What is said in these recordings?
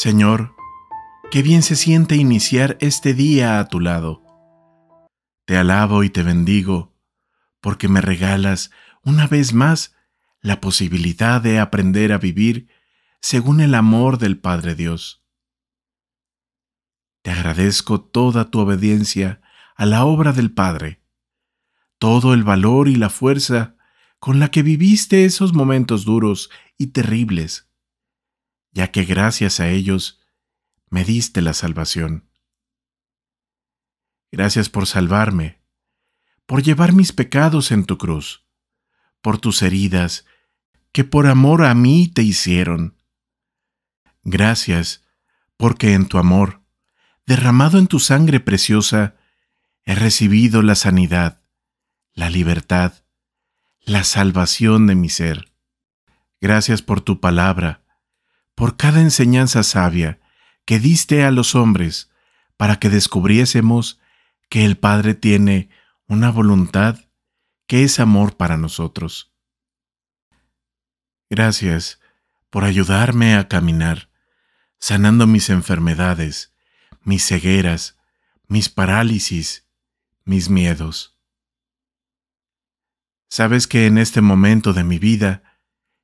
Señor, qué bien se siente iniciar este día a tu lado. Te alabo y te bendigo, porque me regalas una vez más la posibilidad de aprender a vivir según el amor del Padre Dios. Te agradezco toda tu obediencia a la obra del Padre, todo el valor y la fuerza con la que viviste esos momentos duros y terribles ya que gracias a ellos me diste la salvación. Gracias por salvarme, por llevar mis pecados en tu cruz, por tus heridas, que por amor a mí te hicieron. Gracias, porque en tu amor, derramado en tu sangre preciosa, he recibido la sanidad, la libertad, la salvación de mi ser. Gracias por tu palabra, por cada enseñanza sabia que diste a los hombres para que descubriésemos que el Padre tiene una voluntad que es amor para nosotros. Gracias por ayudarme a caminar, sanando mis enfermedades, mis cegueras, mis parálisis, mis miedos. Sabes que en este momento de mi vida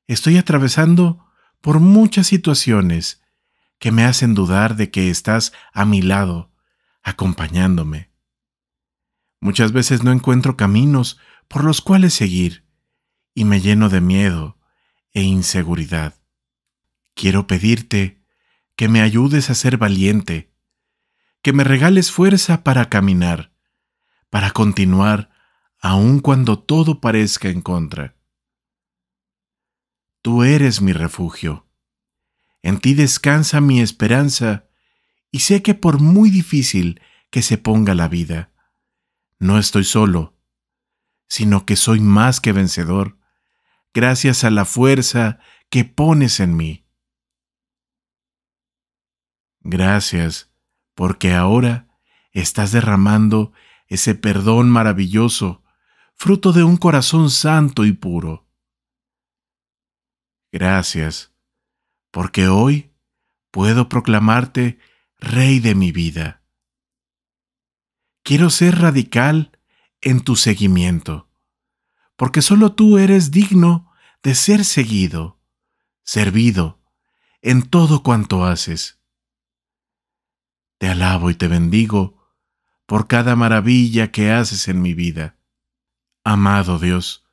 estoy atravesando por muchas situaciones que me hacen dudar de que estás a mi lado, acompañándome. Muchas veces no encuentro caminos por los cuales seguir y me lleno de miedo e inseguridad. Quiero pedirte que me ayudes a ser valiente, que me regales fuerza para caminar, para continuar aun cuando todo parezca en contra. Tú eres mi refugio. En ti descansa mi esperanza, y sé que por muy difícil que se ponga la vida, no estoy solo, sino que soy más que vencedor, gracias a la fuerza que pones en mí. Gracias, porque ahora estás derramando ese perdón maravilloso, fruto de un corazón santo y puro Gracias, porque hoy puedo proclamarte Rey de mi vida. Quiero ser radical en tu seguimiento, porque solo tú eres digno de ser seguido, servido, en todo cuanto haces. Te alabo y te bendigo por cada maravilla que haces en mi vida. Amado Dios,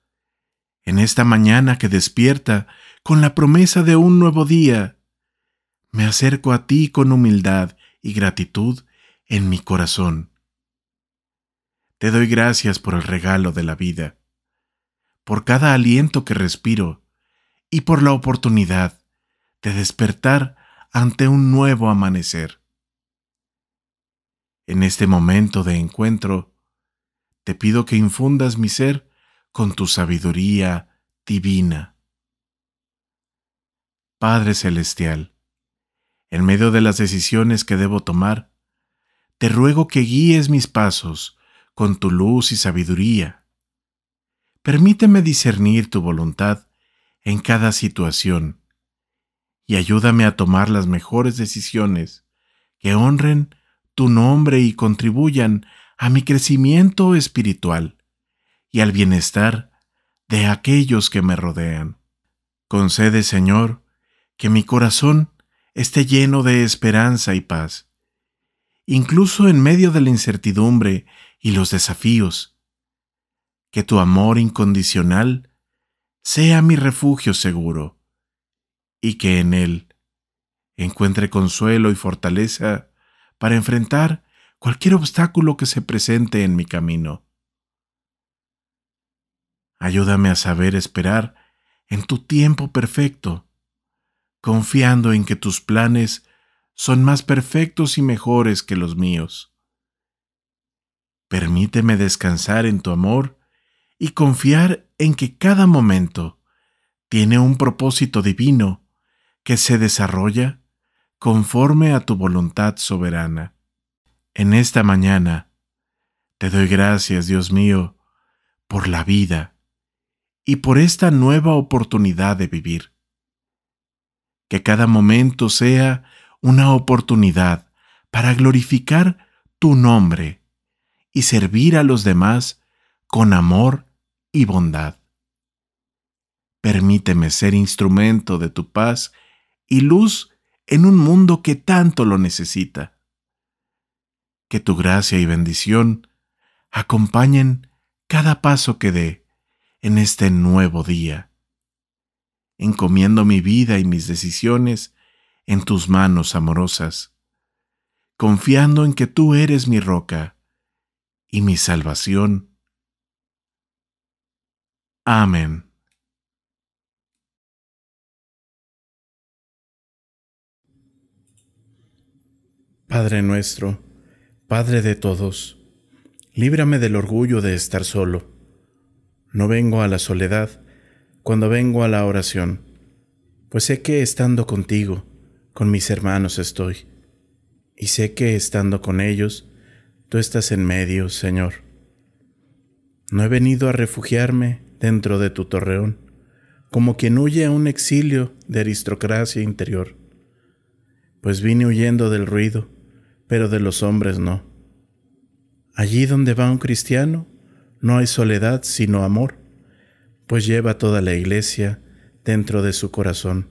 en esta mañana que despierta con la promesa de un nuevo día. Me acerco a ti con humildad y gratitud en mi corazón. Te doy gracias por el regalo de la vida, por cada aliento que respiro y por la oportunidad de despertar ante un nuevo amanecer. En este momento de encuentro, te pido que infundas mi ser con tu sabiduría divina. Padre Celestial, en medio de las decisiones que debo tomar, te ruego que guíes mis pasos con tu luz y sabiduría. Permíteme discernir tu voluntad en cada situación y ayúdame a tomar las mejores decisiones que honren tu nombre y contribuyan a mi crecimiento espiritual y al bienestar de aquellos que me rodean. Concede, Señor, que mi corazón esté lleno de esperanza y paz, incluso en medio de la incertidumbre y los desafíos. Que tu amor incondicional sea mi refugio seguro, y que en él encuentre consuelo y fortaleza para enfrentar cualquier obstáculo que se presente en mi camino. Ayúdame a saber esperar en tu tiempo perfecto confiando en que tus planes son más perfectos y mejores que los míos. Permíteme descansar en tu amor y confiar en que cada momento tiene un propósito divino que se desarrolla conforme a tu voluntad soberana. En esta mañana, te doy gracias, Dios mío, por la vida y por esta nueva oportunidad de vivir que cada momento sea una oportunidad para glorificar tu nombre y servir a los demás con amor y bondad. Permíteme ser instrumento de tu paz y luz en un mundo que tanto lo necesita. Que tu gracia y bendición acompañen cada paso que dé en este nuevo día encomiendo mi vida y mis decisiones en tus manos amorosas, confiando en que tú eres mi roca y mi salvación. Amén. Padre nuestro, Padre de todos, líbrame del orgullo de estar solo. No vengo a la soledad cuando vengo a la oración, pues sé que estando contigo, con mis hermanos estoy, y sé que estando con ellos, tú estás en medio, Señor. No he venido a refugiarme dentro de tu torreón, como quien huye a un exilio de aristocracia interior, pues vine huyendo del ruido, pero de los hombres no. Allí donde va un cristiano, no hay soledad sino amor, pues lleva toda la iglesia dentro de su corazón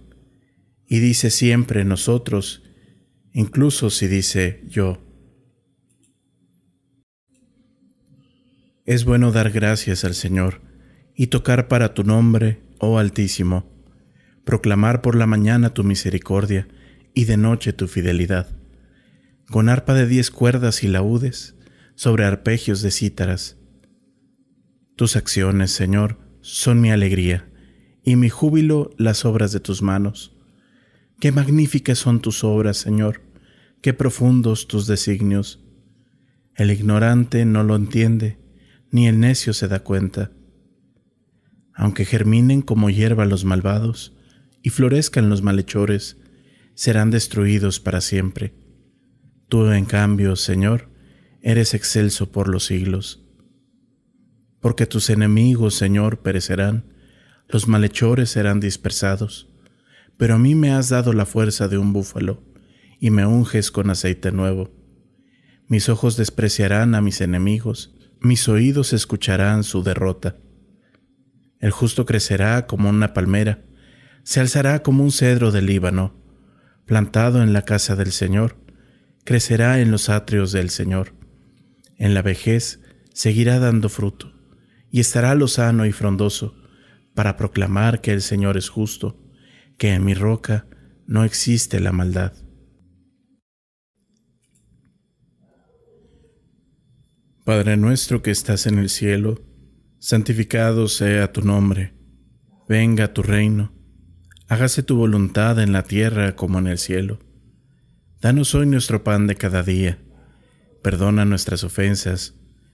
y dice siempre nosotros, incluso si dice yo. Es bueno dar gracias al Señor y tocar para tu nombre, oh Altísimo, proclamar por la mañana tu misericordia y de noche tu fidelidad, con arpa de diez cuerdas y laúdes, sobre arpegios de cítaras. Tus acciones, Señor, son mi alegría, y mi júbilo las obras de tus manos. Qué magníficas son tus obras, Señor, qué profundos tus designios. El ignorante no lo entiende, ni el necio se da cuenta. Aunque germinen como hierba los malvados, y florezcan los malhechores, serán destruidos para siempre. Tú, en cambio, Señor, eres excelso por los siglos porque tus enemigos, Señor, perecerán, los malhechores serán dispersados. Pero a mí me has dado la fuerza de un búfalo, y me unges con aceite nuevo. Mis ojos despreciarán a mis enemigos, mis oídos escucharán su derrota. El justo crecerá como una palmera, se alzará como un cedro del Líbano, plantado en la casa del Señor, crecerá en los atrios del Señor. En la vejez seguirá dando fruto y estará lozano y frondoso, para proclamar que el Señor es justo, que en mi roca no existe la maldad. Padre nuestro que estás en el cielo, santificado sea tu nombre, venga tu reino, hágase tu voluntad en la tierra como en el cielo. Danos hoy nuestro pan de cada día, perdona nuestras ofensas,